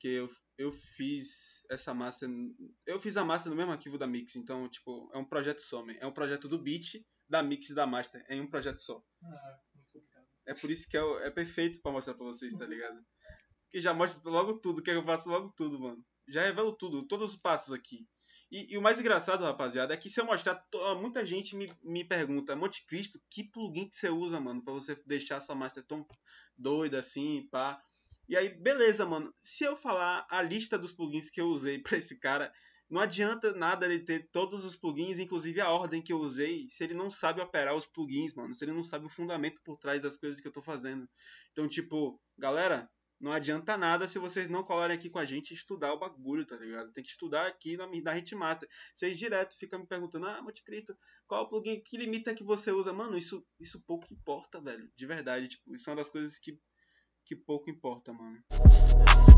que eu, eu fiz essa master. Eu fiz a master no mesmo arquivo da Mix, então, tipo, é um projeto só, man. É um projeto do beat, da Mix e da Master, em um projeto só. Ah, muito É por isso que é, é perfeito para mostrar pra vocês, tá ligado? Que já mostra logo tudo, que eu faço logo tudo, mano. Já revelo tudo, todos os passos aqui. E, e o mais engraçado, rapaziada, é que se eu mostrar, muita gente me, me pergunta, Monte Cristo, que plugin que você usa, mano, pra você deixar sua master tão doida assim, pá. Pra e aí, beleza, mano. Se eu falar a lista dos plugins que eu usei para esse cara, não adianta nada ele ter todos os plugins, inclusive a ordem que eu usei, se ele não sabe operar os plugins, mano. Se ele não sabe o fundamento por trás das coisas que eu tô fazendo. Então, tipo, galera, não adianta nada se vocês não colarem aqui com a gente e estudar o bagulho, tá ligado? Tem que estudar aqui na, na Hitmaster. Vocês direto ficam me perguntando, ah, Cristo, qual plugin, que limita que você usa? Mano, isso, isso pouco importa, velho. De verdade, tipo, isso é uma das coisas que que pouco importa, mano.